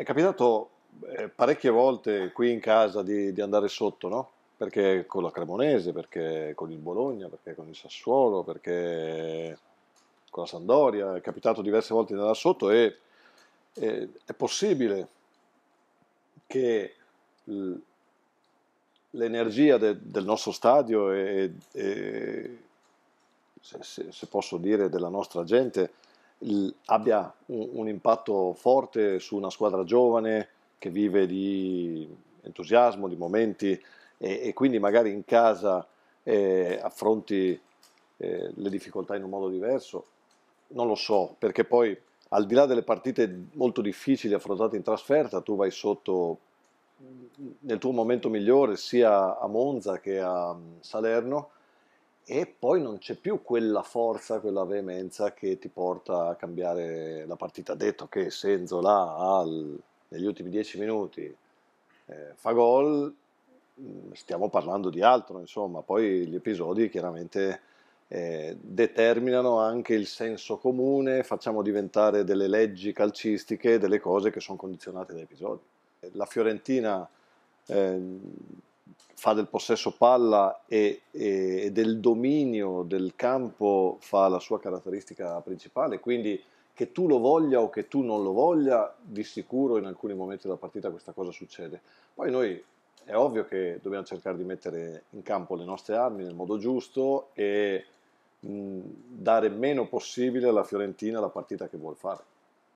È capitato eh, parecchie volte qui in casa di, di, andare sotto, no? Perché con la Cremonese, perché con il Bologna, perché con il Sassuolo, perché con la Sandoria, è capitato diverse volte di andare sotto e eh, è possibile che l'energia de- del nostro stadio e, e se, se, posso dire della nostra gente abbia un, un impatto forte su una squadra giovane che vive di entusiasmo, di momenti e, e quindi magari in casa eh, affronti eh, le difficoltà in un modo diverso? Non lo so, perché poi al di là delle partite molto difficili affrontate in trasferta, tu vai sotto nel tuo momento migliore sia a Monza che a mm, Salerno e poi non c'è più quella forza, quella veemenza che ti porta a cambiare la partita. Detto che Senzola al, negli ultimi dieci minuti eh, fa gol, mm, stiamo parlando di altro, insomma, poi gli episodi chiaramente eh, determinano anche il senso comune, facciamo diventare delle leggi calcistiche, delle cose che sono condizionate da episodi. La Fiorentina eh, fa del possesso palla e, e, del dominio del campo fa la sua caratteristica principale, quindi che tu lo voglia o che tu non lo voglia, di sicuro in alcuni momenti della partita questa cosa succede. Poi noi è ovvio che dobbiamo cercare di mettere in campo le nostre armi nel modo giusto e mh, dare meno possibile alla Fiorentina la partita che vuole fare.